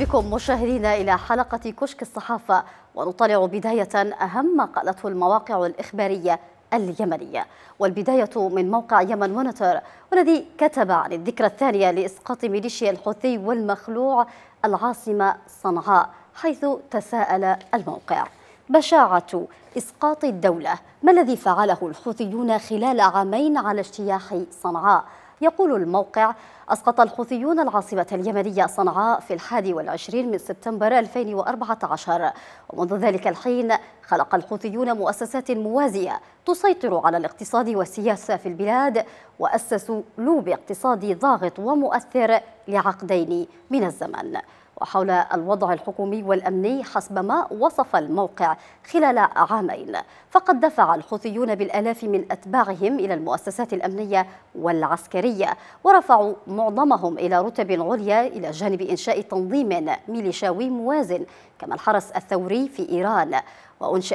بكم مشاهدينا إلى حلقة كشك الصحافة ونطلع بداية أهم ما قالته المواقع الإخبارية اليمنية والبداية من موقع يمن مونيتور والذي كتب عن الذكرى الثانية لإسقاط ميليشيا الحوثي والمخلوع العاصمة صنعاء حيث تساءل الموقع بشاعة إسقاط الدولة ما الذي فعله الحوثيون خلال عامين على اجتياح صنعاء يقول الموقع أسقط الحوثيون العاصمة اليمنية صنعاء في الحادي والعشرين من سبتمبر 2014 ومنذ ذلك الحين خلق الحوثيون مؤسسات موازية تسيطر على الاقتصاد والسياسة في البلاد وأسسوا لوب اقتصادي ضاغط ومؤثر لعقدين من الزمن وحول الوضع الحكومي والأمني حسب ما وصف الموقع خلال عامين فقد دفع الحوثيون بالآلاف من أتباعهم إلى المؤسسات الأمنية والعسكرية ورفعوا معظمهم إلى رتب عليا إلى جانب إنشاء تنظيم ميليشاوي موازن كما الحرس الثوري في إيران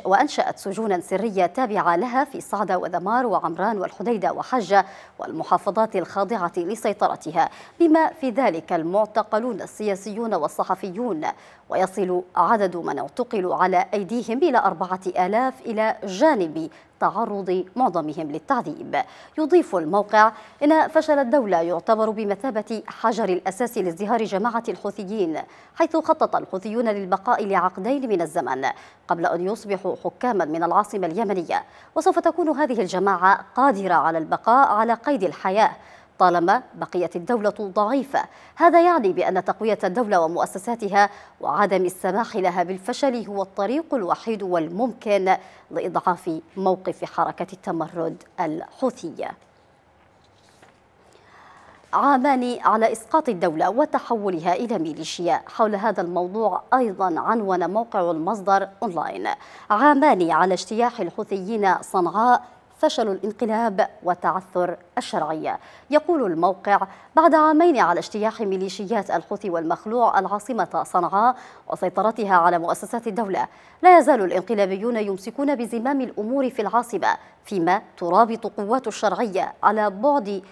وأنشأت سجونا سرية تابعة لها في صعدة وذمار وعمران والحديدة وحجة والمحافظات الخاضعة لسيطرتها بما في ذلك المعتقلون السياسيون والصحفيون ويصل عدد من اعتقلوا على أيديهم إلى أربعة آلاف إلى جانب تعرض معظمهم للتعذيب يضيف الموقع إن فشل الدولة يعتبر بمثابة حجر الأساس لازدهار جماعة الحوثيين حيث خطط الحوثيون للبقاء لعقدين من الزمن قبل أن يصبحوا حكاما من العاصمة اليمنية وسوف تكون هذه الجماعة قادرة على البقاء على قيد الحياة طالما بقيت الدولة ضعيفة هذا يعني بأن تقوية الدولة ومؤسساتها وعدم السماح لها بالفشل هو الطريق الوحيد والممكن لإضعاف موقف حركة التمرد الحوثية عامان على إسقاط الدولة وتحولها إلى ميليشيا حول هذا الموضوع أيضا عنون موقع المصدر أونلاين عامان على اجتياح الحوثيين صنعاء فشل الانقلاب وتعثر الشرعية يقول الموقع بعد عامين على اجتياح ميليشيات الحوثي والمخلوع العاصمة صنعاء وسيطرتها على مؤسسات الدولة لا يزال الانقلابيون يمسكون بزمام الأمور في العاصمة فيما ترابط قوات الشرعية على بعد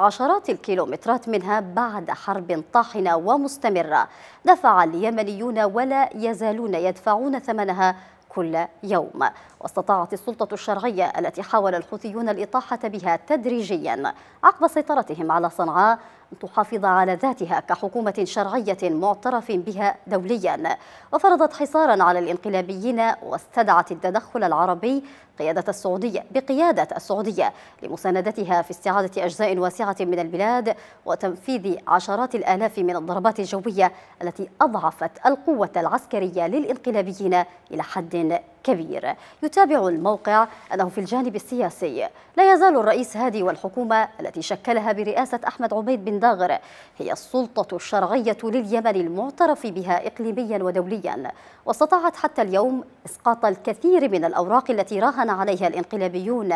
عشرات الكيلومترات منها بعد حرب طاحنة ومستمرة دفع اليمنيون ولا يزالون يدفعون ثمنها كل يوم واستطاعت السلطة الشرعية التي حاول الحوثيون الإطاحة بها تدريجيا عقب سيطرتهم على صنعاء أن تحافظ على ذاتها كحكومة شرعية معترف بها دوليا وفرضت حصارا على الانقلابيين واستدعت التدخل العربي قيادة السعودية بقيادة السعودية لمساندتها في استعادة أجزاء واسعة من البلاد وتنفيذ عشرات الآلاف من الضربات الجوية التي أضعفت القوة العسكرية للانقلابيين إلى حد كبير يتابع الموقع أنه في الجانب السياسي لا يزال الرئيس هادي والحكومة التي شكلها برئاسة أحمد عبيد بن داغر هي السلطة الشرعية لليمن المعترف بها إقليميا ودوليا واستطاعت حتى اليوم إسقاط الكثير من الأوراق التي راهن عليها الانقلابيون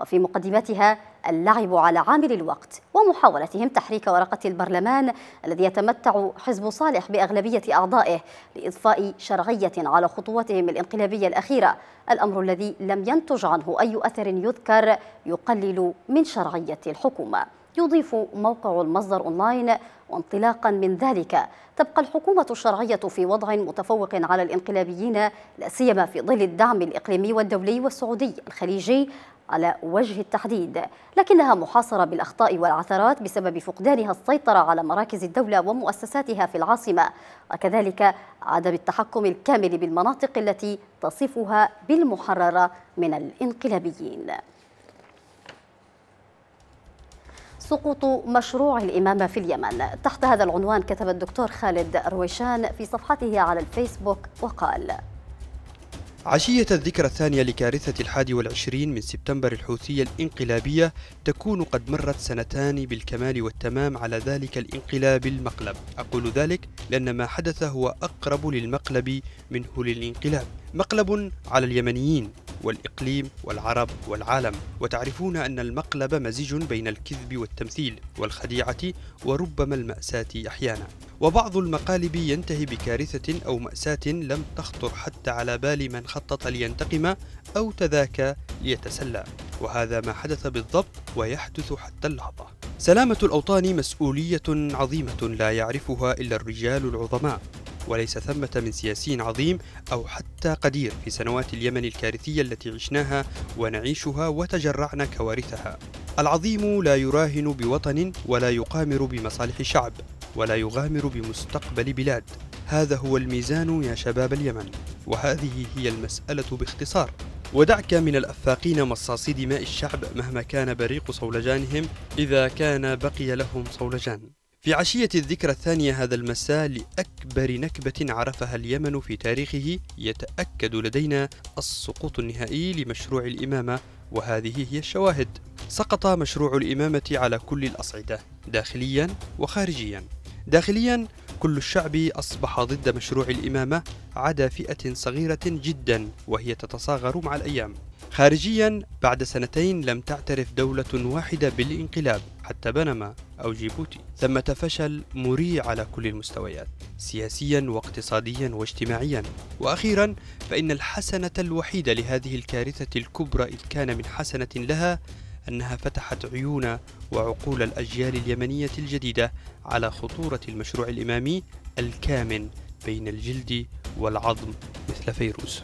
وفي مقدمتها اللعب على عامل الوقت ومحاولتهم تحريك ورقة البرلمان الذي يتمتع حزب صالح بأغلبية أعضائه لإضفاء شرعية على خطوتهم الانقلابية الأخيرة الأمر الذي لم ينتج عنه أي أثر يذكر يقلل من شرعية الحكومة يضيف موقع المصدر أونلاين وانطلاقا من ذلك تبقى الحكومة الشرعية في وضع متفوق على الانقلابيين لا سيما في ظل الدعم الإقليمي والدولي والسعودي الخليجي على وجه التحديد لكنها محاصرة بالأخطاء والعثرات بسبب فقدانها السيطرة على مراكز الدولة ومؤسساتها في العاصمة وكذلك عدم التحكم الكامل بالمناطق التي تصفها بالمحررة من الانقلابيين سقوط مشروع الإمامة في اليمن تحت هذا العنوان كتب الدكتور خالد رويشان في صفحته على الفيسبوك وقال عشية الذكرى الثانية لكارثة الحادي والعشرين من سبتمبر الحوثية الانقلابية تكون قد مرت سنتان بالكمال والتمام على ذلك الانقلاب المقلب أقول ذلك لأن ما حدث هو أقرب للمقلب منه للانقلاب مقلب على اليمنيين والإقليم والعرب والعالم وتعرفون أن المقلب مزيج بين الكذب والتمثيل والخديعة وربما المأساة أحيانا وبعض المقالب ينتهي بكارثة أو مأساة لم تخطر حتى على بال من خطط لينتقم أو تذاكى ليتسلى وهذا ما حدث بالضبط ويحدث حتى اللحظة سلامة الأوطان مسؤولية عظيمة لا يعرفها إلا الرجال العظماء وليس ثمة من سياسي عظيم أو حتى قدير في سنوات اليمن الكارثية التي عشناها ونعيشها وتجرعنا كوارثها العظيم لا يراهن بوطن ولا يقامر بمصالح شعب ولا يغامر بمستقبل بلاد هذا هو الميزان يا شباب اليمن وهذه هي المسألة باختصار ودعك من الأفاقين مصاصي دماء الشعب مهما كان بريق صولجانهم إذا كان بقي لهم صولجان في عشية الذكرى الثانية هذا المساء لأكبر نكبة عرفها اليمن في تاريخه يتأكد لدينا السقوط النهائي لمشروع الإمامة وهذه هي الشواهد سقط مشروع الإمامة على كل الأصعدة داخليا وخارجيا داخليا كل الشعب أصبح ضد مشروع الإمامة عدا فئة صغيرة جدا وهي تتصاغر مع الأيام خارجيا بعد سنتين لم تعترف دولة واحدة بالانقلاب حتى بنما أو جيبوتي ثمة فشل مريع على كل المستويات سياسيا واقتصاديا واجتماعيا وأخيرا فإن الحسنة الوحيدة لهذه الكارثة الكبرى إذ كان من حسنة لها أنها فتحت عيون وعقول الأجيال اليمنية الجديدة على خطورة المشروع الإمامي الكامن بين الجلد والعظم مثل فيروز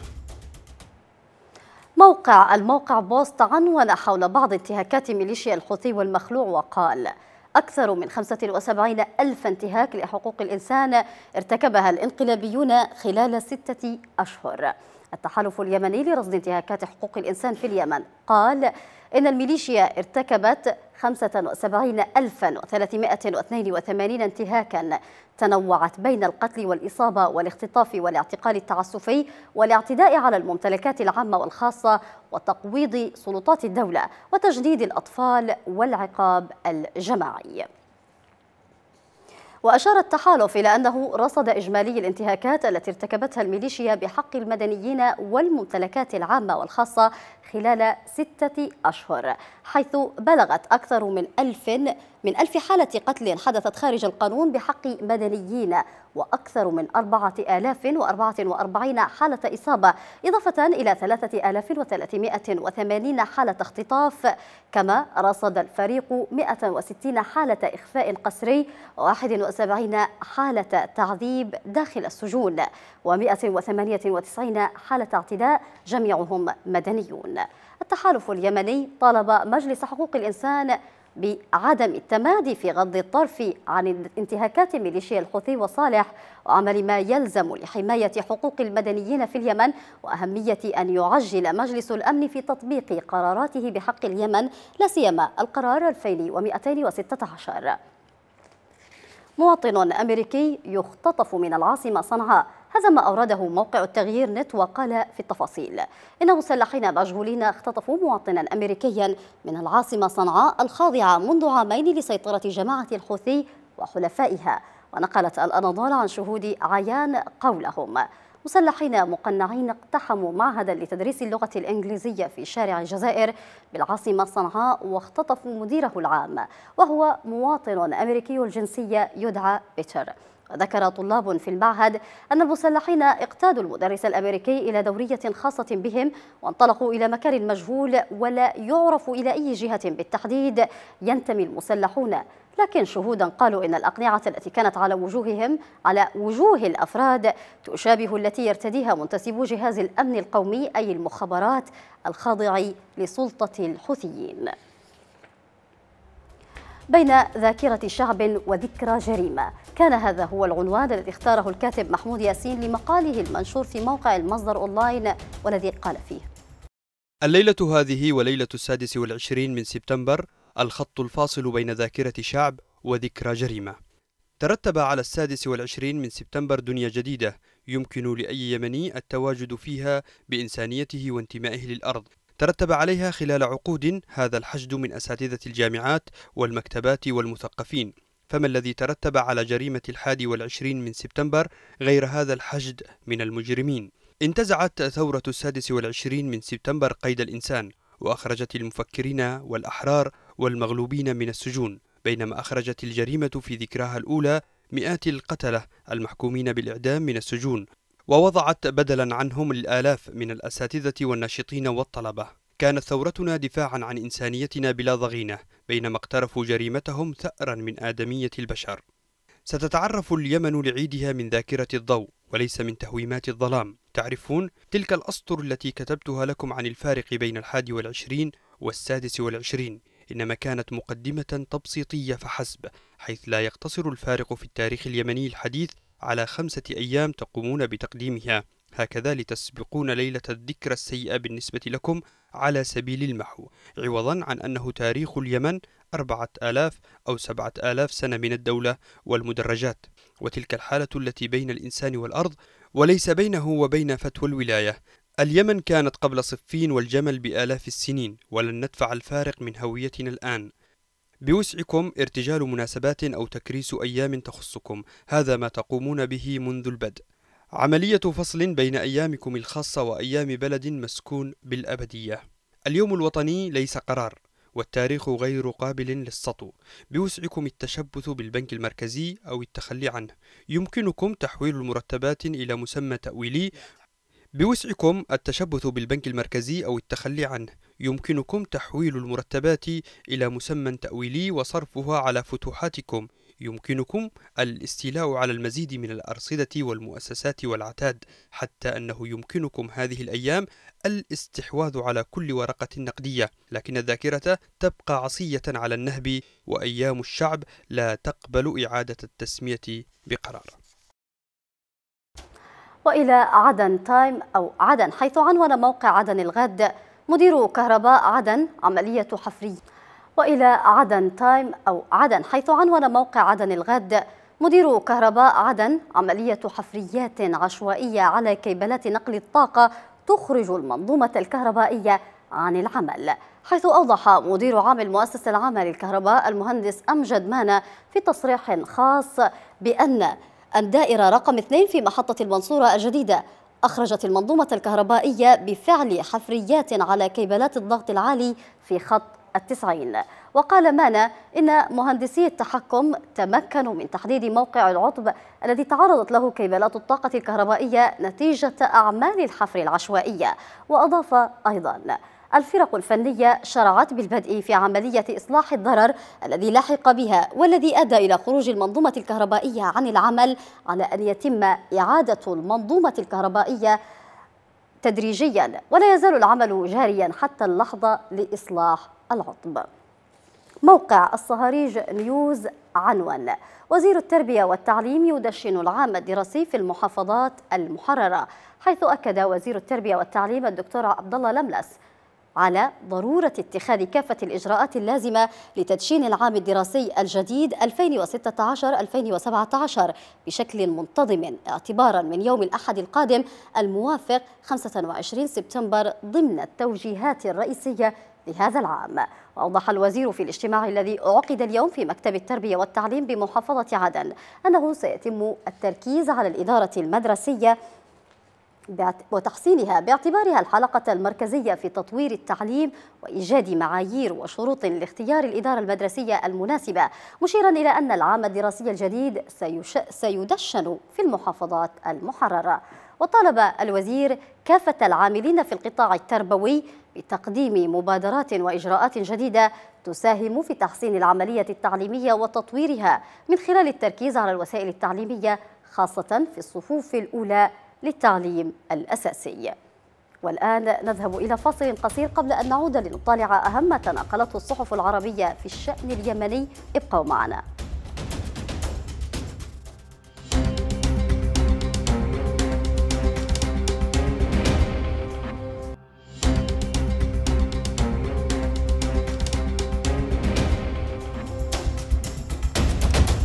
موقع الموقع بوست عنون حول بعض انتهاكات ميليشيا الحوثي والمخلوع وقال أكثر من 75 ألف انتهاك لحقوق الإنسان ارتكبها الانقلابيون خلال ستة أشهر التحالف اليمني لرصد انتهاكات حقوق الإنسان في اليمن قال إن الميليشيا ارتكبت 75382 انتهاكا تنوعت بين القتل والإصابة والاختطاف والاعتقال التعسفي والاعتداء على الممتلكات العامة والخاصة وتقويض سلطات الدولة وتجنيد الأطفال والعقاب الجماعي وأشار التحالف إلى أنه رصد إجمالي الانتهاكات التي ارتكبتها الميليشيا بحق المدنيين والممتلكات العامة والخاصة خلال ستة أشهر حيث بلغت أكثر من ألف من ألف حالة قتل حدثت خارج القانون بحق مدنيين وأكثر من 4044 حالة إصابة إضافة إلى 3380 حالة اختطاف كما رصد الفريق 160 حالة إخفاء قسري و71 حالة تعذيب داخل السجون و198 حالة اعتداء جميعهم مدنيون التحالف اليمني طالب مجلس حقوق الإنسان بعدم التمادي في غض الطرف عن انتهاكات ميليشيا الحوثي وصالح وعمل ما يلزم لحماية حقوق المدنيين في اليمن وأهمية أن يعجل مجلس الأمن في تطبيق قراراته بحق اليمن لا سيما القرار 2216 مواطن أمريكي يختطف من العاصمة صنعاء هذا ما أورده موقع التغيير نت وقال في التفاصيل إن مسلحين مجهولين اختطفوا مواطنا أمريكيا من العاصمة صنعاء الخاضعة منذ عامين لسيطرة جماعة الحوثي وحلفائها ونقلت الأناضول عن شهود عيان قولهم مسلحين مقنعين اقتحموا معهدا لتدريس اللغة الإنجليزية في شارع الجزائر بالعاصمة صنعاء واختطفوا مديره العام وهو مواطن أمريكي الجنسية يدعى بيتر وذكر طلاب في المعهد أن المسلحين اقتادوا المدرس الأمريكي إلى دورية خاصة بهم وانطلقوا إلى مكان مجهول ولا يعرف إلى أي جهة بالتحديد ينتمي المسلحون لكن شهودا قالوا إن الأقنعة التي كانت على وجوههم على وجوه الأفراد تشابه التي يرتديها منتسبو جهاز الأمن القومي أي المخابرات الخاضع لسلطة الحوثيين بين ذاكرة شعب وذكرى جريمة كان هذا هو العنوان الذي اختاره الكاتب محمود ياسين لمقاله المنشور في موقع المصدر أونلاين والذي قال فيه الليلة هذه وليلة السادس والعشرين من سبتمبر الخط الفاصل بين ذاكرة شعب وذكرى جريمة ترتب على السادس والعشرين من سبتمبر دنيا جديدة يمكن لأي يمني التواجد فيها بإنسانيته وانتمائه للأرض ترتب عليها خلال عقود هذا الحشد من أساتذة الجامعات والمكتبات والمثقفين فما الذي ترتب على جريمة الحادي والعشرين من سبتمبر غير هذا الحشد من المجرمين انتزعت ثورة السادس والعشرين من سبتمبر قيد الإنسان وأخرجت المفكرين والأحرار والمغلوبين من السجون بينما أخرجت الجريمة في ذكراها الأولى مئات القتلة المحكومين بالإعدام من السجون ووضعت بدلا عنهم الآلاف من الأساتذة والناشطين والطلبة كانت ثورتنا دفاعا عن إنسانيتنا بلا ضغينة بينما اقترفوا جريمتهم ثأرا من آدمية البشر ستتعرف اليمن لعيدها من ذاكرة الضوء وليس من تهويمات الظلام تعرفون تلك الأسطر التي كتبتها لكم عن الفارق بين الحادي والعشرين والسادس والعشرين إنما كانت مقدمة تبسيطية فحسب حيث لا يقتصر الفارق في التاريخ اليمني الحديث على خمسة أيام تقومون بتقديمها هكذا لتسبقون ليلة الذكرى السيئة بالنسبة لكم على سبيل المحو عوضا عن أنه تاريخ اليمن أربعة آلاف أو سبعة آلاف سنة من الدولة والمدرجات وتلك الحالة التي بين الإنسان والأرض وليس بينه وبين فتوى الولاية اليمن كانت قبل صفين والجمل بآلاف السنين ولن ندفع الفارق من هويتنا الآن بوسعكم ارتجال مناسبات أو تكريس أيام تخصكم هذا ما تقومون به منذ البدء عملية فصل بين أيامكم الخاصة وأيام بلد مسكون بالأبدية اليوم الوطني ليس قرار والتاريخ غير قابل للسطو بوسعكم التشبث بالبنك المركزي أو التخلي عنه يمكنكم تحويل المرتبات إلى مسمى تأويلي بوسعكم التشبث بالبنك المركزي أو التخلي عنه يمكنكم تحويل المرتبات إلى مسمى تأويلي وصرفها على فتوحاتكم يمكنكم الاستيلاء على المزيد من الأرصدة والمؤسسات والعتاد حتى أنه يمكنكم هذه الأيام الاستحواذ على كل ورقة نقدية لكن الذاكرة تبقى عصية على النهب وأيام الشعب لا تقبل إعادة التسمية بقرار وإلى عدن تايم أو عدن حيث عنون موقع عدن الغد مدير كهرباء عدن عملية حفري وإلى عدن تايم أو عدن حيث عنون موقع عدن الغد مدير كهرباء عدن عملية حفريات عشوائية على كيبلات نقل الطاقة تخرج المنظومة الكهربائية عن العمل حيث أوضح مدير عام المؤسسة العامة للكهرباء المهندس أمجد مانا في تصريح خاص بأن الدائرة رقم 2 في محطة المنصورة الجديدة أخرجت المنظومة الكهربائية بفعل حفريات على كيبلات الضغط العالي في خط التسعين وقال مانا إن مهندسي التحكم تمكنوا من تحديد موقع العطب الذي تعرضت له كيبلات الطاقة الكهربائية نتيجة أعمال الحفر العشوائية وأضاف أيضاً الفرق الفنية شرعت بالبدء في عملية إصلاح الضرر الذي لحق بها والذي أدى إلى خروج المنظومة الكهربائية عن العمل على أن يتم إعادة المنظومة الكهربائية تدريجيا ولا يزال العمل جاريا حتى اللحظة لإصلاح العطب موقع الصهاريج نيوز عنوان وزير التربية والتعليم يدشن العام الدراسي في المحافظات المحررة حيث أكد وزير التربية والتعليم الدكتور عبد الله لملس على ضرورة اتخاذ كافة الإجراءات اللازمة لتدشين العام الدراسي الجديد 2016-2017 بشكل منتظم اعتبارا من يوم الأحد القادم الموافق 25 سبتمبر ضمن التوجيهات الرئيسية لهذا العام وأوضح الوزير في الاجتماع الذي عقد اليوم في مكتب التربية والتعليم بمحافظة عدن أنه سيتم التركيز على الإدارة المدرسية وتحصيلها باعتبارها الحلقة المركزية في تطوير التعليم وإيجاد معايير وشروط لاختيار الإدارة المدرسية المناسبة مشيرا إلى أن العام الدراسي الجديد سيدشن في المحافظات المحررة وطالب الوزير كافة العاملين في القطاع التربوي بتقديم مبادرات وإجراءات جديدة تساهم في تحسين العملية التعليمية وتطويرها من خلال التركيز على الوسائل التعليمية خاصة في الصفوف الأولى للتعليم الأساسي والآن نذهب إلى فاصل قصير قبل أن نعود لنطالع أهم ما تناقلته الصحف العربية في الشأن اليمني ابقوا معنا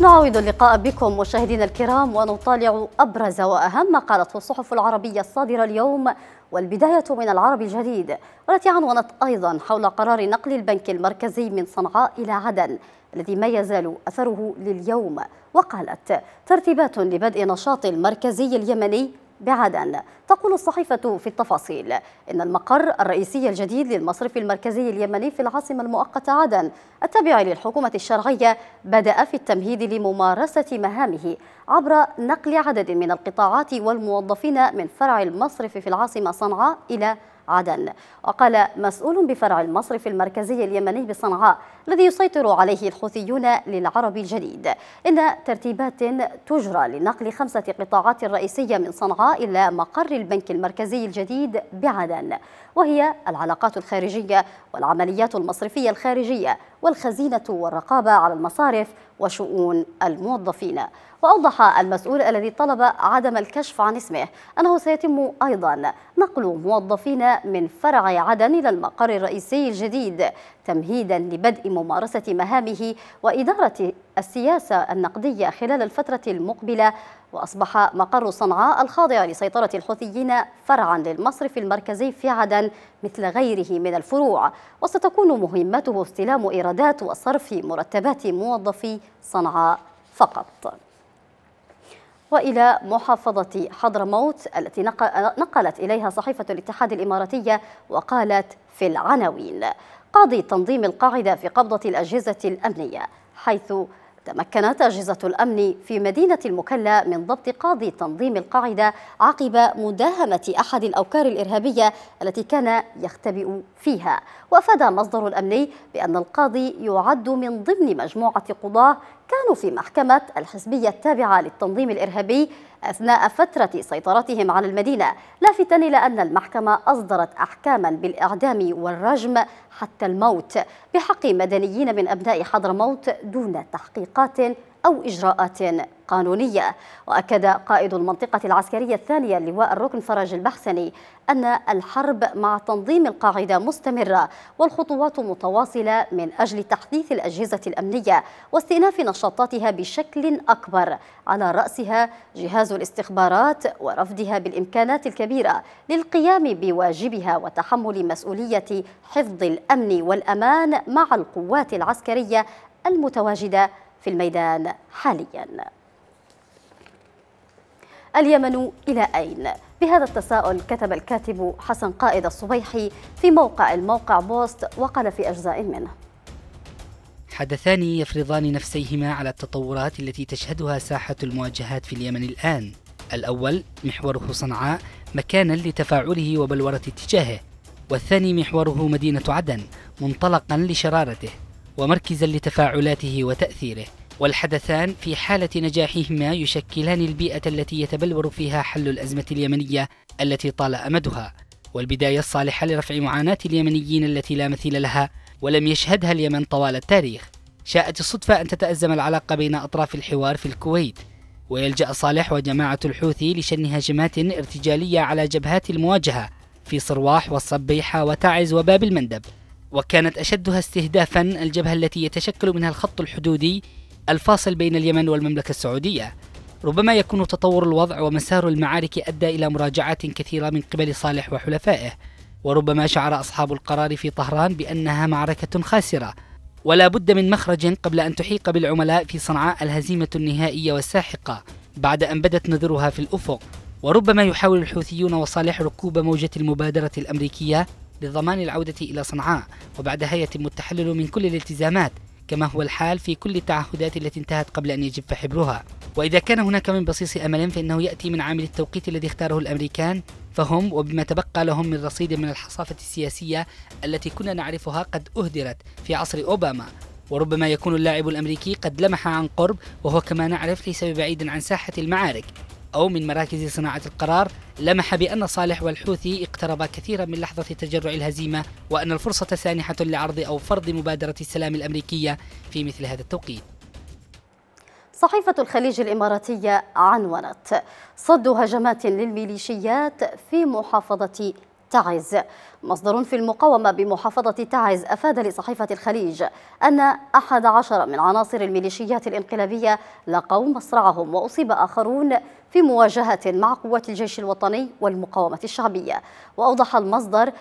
نعود اللقاء بكم مشاهدينا الكرام ونطالع أبرز وأهم ما قالته الصحف العربية الصادرة اليوم والبداية من العرب الجديد والتي عنونت أيضا حول قرار نقل البنك المركزي من صنعاء إلى عدن الذي ما يزال أثره لليوم وقالت ترتيبات لبدء نشاط المركزي اليمني بعدن تقول الصحيفة في التفاصيل إن المقر الرئيسي الجديد للمصرف المركزي اليمني في العاصمة المؤقتة عدن التابع للحكومة الشرعية بدأ في التمهيد لممارسة مهامه عبر نقل عدد من القطاعات والموظفين من فرع المصرف في العاصمة صنعاء إلى عدن وقال مسؤول بفرع المصرف المركزي اليمني بصنعاء الذي يسيطر عليه الحوثيون للعرب الجديد إن ترتيبات تجرى لنقل خمسة قطاعات رئيسية من صنعاء إلى مقر البنك المركزي الجديد بعدن وهي العلاقات الخارجية والعمليات المصرفية الخارجية والخزينة والرقابة على المصارف وشؤون الموظفين وأوضح المسؤول الذي طلب عدم الكشف عن اسمه أنه سيتم أيضا نقل موظفين من فرع عدن إلى المقر الرئيسي الجديد تمهيدا لبدء ممارسة مهامه وإدارة السياسة النقدية خلال الفترة المقبلة وأصبح مقر صنعاء الخاضع لسيطرة الحوثيين فرعا للمصرف المركزي في عدن مثل غيره من الفروع وستكون مهمته استلام إيرادات وصرف مرتبات موظفي صنعاء فقط وإلى محافظة حضرموت التي نقلت إليها صحيفة الاتحاد الإماراتية وقالت في العناوين قاضي تنظيم القاعدة في قبضة الأجهزة الأمنية حيث تمكنت أجهزة الأمن في مدينة المكلا من ضبط قاضي تنظيم القاعدة عقب مداهمة أحد الأوكار الإرهابية التي كان يختبئ فيها وأفاد مصدر الأمني بأن القاضي يعد من ضمن مجموعة قضاة كانوا في محكمة الحزبية التابعة للتنظيم الإرهابي أثناء فترة سيطرتهم على المدينة لافتا إلى أن المحكمة أصدرت أحكاما بالإعدام والرجم حتى الموت بحق مدنيين من أبناء حضرموت دون تحقيقات أو إجراءات قانونية وأكد قائد المنطقة العسكرية الثانية اللواء الركن فرج البحسني أن الحرب مع تنظيم القاعدة مستمرة والخطوات متواصلة من أجل تحديث الأجهزة الأمنية واستئناف نشاطاتها بشكل أكبر على رأسها جهاز الاستخبارات ورفدها بالإمكانات الكبيرة للقيام بواجبها وتحمل مسؤولية حفظ الأمن والأمان مع القوات العسكرية المتواجدة في الميدان حاليا اليمن إلى أين؟ بهذا التساؤل كتب الكاتب حسن قائد الصبيحي في موقع الموقع بوست وقال في أجزاء منه حدثان يفرضان نفسيهما على التطورات التي تشهدها ساحة المواجهات في اليمن الآن الأول محوره صنعاء مكانا لتفاعله وبلورة اتجاهه والثاني محوره مدينة عدن منطلقا لشرارته ومركزا لتفاعلاته وتأثيره والحدثان في حالة نجاحهما يشكلان البيئة التي يتبلور فيها حل الأزمة اليمنية التي طال أمدها والبداية الصالحة لرفع معاناة اليمنيين التي لا مثيل لها ولم يشهدها اليمن طوال التاريخ شاءت الصدفة أن تتأزم العلاقة بين أطراف الحوار في الكويت ويلجأ صالح وجماعة الحوثي لشن هجمات ارتجالية على جبهات المواجهة في صرواح والصبيحة وتعز وباب المندب وكانت أشدها استهدافا الجبهة التي يتشكل منها الخط الحدودي الفاصل بين اليمن والمملكة السعودية ربما يكون تطور الوضع ومسار المعارك أدى إلى مراجعات كثيرة من قبل صالح وحلفائه وربما شعر أصحاب القرار في طهران بأنها معركة خاسرة ولا بد من مخرج قبل أن تحيق بالعملاء في صنعاء الهزيمة النهائية والساحقة بعد أن بدت نذرها في الأفق وربما يحاول الحوثيون وصالح ركوب موجة المبادرة الأمريكية لضمان العودة إلى صنعاء وبعدها يتم التحلل من كل الالتزامات كما هو الحال في كل التعهدات التي انتهت قبل أن يجف حبرها وإذا كان هناك من بصيص أمل فإنه يأتي من عامل التوقيت الذي اختاره الأمريكان فهم وبما تبقى لهم من رصيد من الحصافة السياسية التي كنا نعرفها قد أهدرت في عصر أوباما وربما يكون اللاعب الأمريكي قد لمح عن قرب وهو كما نعرف ليس ببعيدا عن ساحة المعارك أو من مراكز صناعة القرار لمح بأن صالح والحوثي اقتربا كثيرا من لحظة تجرع الهزيمة وأن الفرصة سانحة لعرض أو فرض مبادرة السلام الأمريكية في مثل هذا التوقيت صحيفة الخليج الإماراتية عنونت صد هجمات للميليشيات في محافظة تعز مصدر في المقاومة بمحافظة تعز أفاد لصحيفة الخليج أن أحد عشر من عناصر الميليشيات الانقلابية لقوا مصرعهم وأصيب آخرون في مواجهة مع قوات الجيش الوطني والمقاومة الشعبية وأوضح المصدر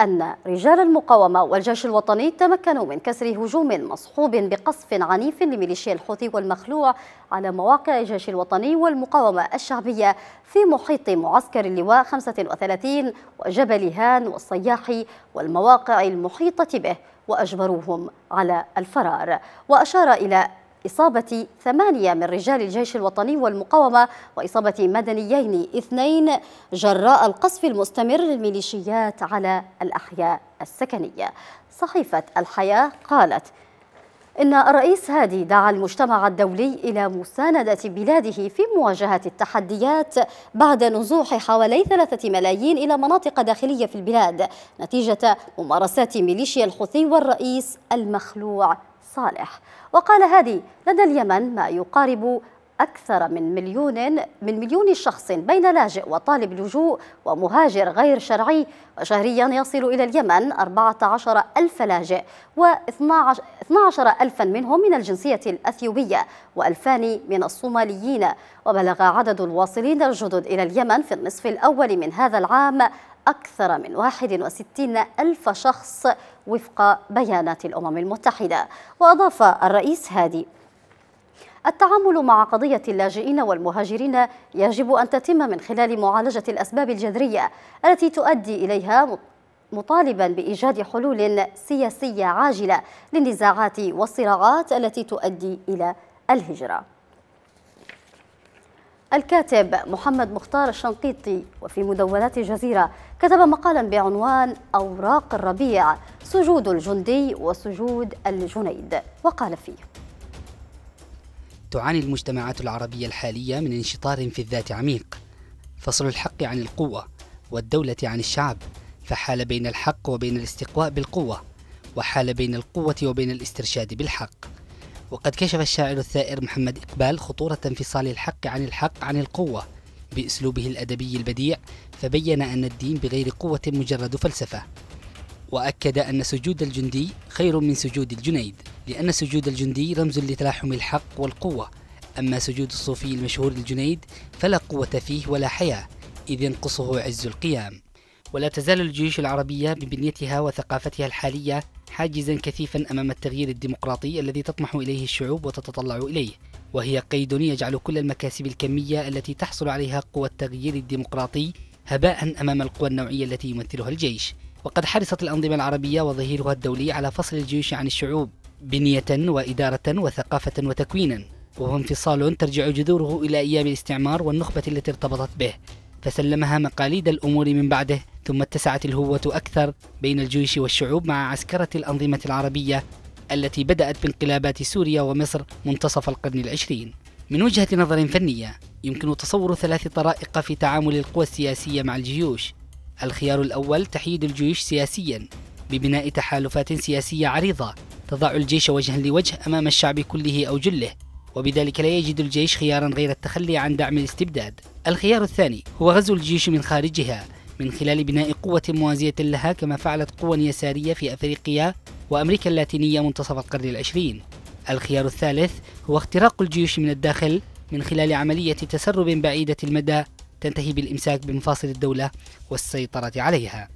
أن رجال المقاومة والجيش الوطني تمكنوا من كسر هجوم مصحوب بقصف عنيف لميليشيا الحوثي والمخلوع على مواقع الجيش الوطني والمقاومة الشعبية في محيط معسكر اللواء 35 وجبل هان والصياح والمواقع المحيطة به وأجبروهم على الفرار وأشار إلى إصابة ثمانية من رجال الجيش الوطني والمقاومة وإصابة مدنيين اثنين جراء القصف المستمر للميليشيات على الأحياء السكنية صحيفة الحياة قالت إن الرئيس هادي دعا المجتمع الدولي إلى مساندة بلاده في مواجهة التحديات بعد نزوح حوالي ثلاثة ملايين إلى مناطق داخلية في البلاد نتيجة ممارسات ميليشيا الحوثي والرئيس المخلوع صالح وقال هادي لدى اليمن ما يقارب أكثر من مليون من مليون شخص بين لاجئ وطالب لجوء ومهاجر غير شرعي وشهريا يصل إلى اليمن 14 ألف لاجئ و12 ألفا منهم من الجنسية الأثيوبية وألفان من الصوماليين وبلغ عدد الواصلين الجدد إلى اليمن في النصف الأول من هذا العام أكثر من 61 ألف شخص وفق بيانات الأمم المتحدة وأضاف الرئيس هادي التعامل مع قضية اللاجئين والمهاجرين يجب أن تتم من خلال معالجة الأسباب الجذرية التي تؤدي إليها مطالبا بإيجاد حلول سياسية عاجلة للنزاعات والصراعات التي تؤدي إلى الهجرة الكاتب محمد مختار الشنقيطي وفي مدونات الجزيرة كتب مقالا بعنوان أوراق الربيع سجود الجندي وسجود الجنيد وقال فيه تعاني المجتمعات العربية الحالية من انشطار في الذات عميق فصل الحق عن القوة والدولة عن الشعب فحال بين الحق وبين الاستقواء بالقوة وحال بين القوة وبين الاسترشاد بالحق وقد كشف الشاعر الثائر محمد إقبال خطورة انفصال الحق عن الحق عن القوة بأسلوبه الأدبي البديع فبين أن الدين بغير قوة مجرد فلسفة وأكد أن سجود الجندي خير من سجود الجنيد لأن سجود الجندي رمز لتلاحم الحق والقوة أما سجود الصوفي المشهور الجنيد فلا قوة فيه ولا حياة إذ ينقصه عز القيام ولا تزال الجيوش العربية ببنيتها وثقافتها الحالية حاجزا كثيفا أمام التغيير الديمقراطي الذي تطمح إليه الشعوب وتتطلع إليه وهي قيد يجعل كل المكاسب الكمية التي تحصل عليها قوى التغيير الديمقراطي هباء أمام القوى النوعية التي يمثلها الجيش وقد حرصت الأنظمة العربية وظهيرها الدولي على فصل الجيوش عن الشعوب بنية وإدارة وثقافة وتكوينا وهو انفصال ترجع جذوره إلى أيام الاستعمار والنخبة التي ارتبطت به فسلمها مقاليد الأمور من بعده ثم اتسعت الهوة أكثر بين الجيوش والشعوب مع عسكرة الأنظمة العربية التي بدأت بانقلابات سوريا ومصر منتصف القرن العشرين من وجهة نظر فنية يمكن تصور ثلاث طرائق في تعامل القوى السياسية مع الجيوش الخيار الأول تحييد الجيوش سياسيا ببناء تحالفات سياسية عريضة تضع الجيش وجها لوجه أمام الشعب كله أو جله وبذلك لا يجد الجيش خيارا غير التخلي عن دعم الاستبداد الخيار الثاني هو غزو الجيوش من خارجها من خلال بناء قوة موازية لها كما فعلت قوى يسارية في أفريقيا وأمريكا اللاتينية منتصف القرن العشرين الخيار الثالث هو اختراق الجيوش من الداخل من خلال عملية تسرب بعيدة المدى تنتهي بالإمساك بمفاصل الدولة والسيطرة عليها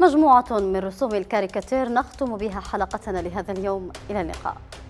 مجموعة من رسوم الكاريكاتير نختم بها حلقتنا لهذا اليوم إلى اللقاء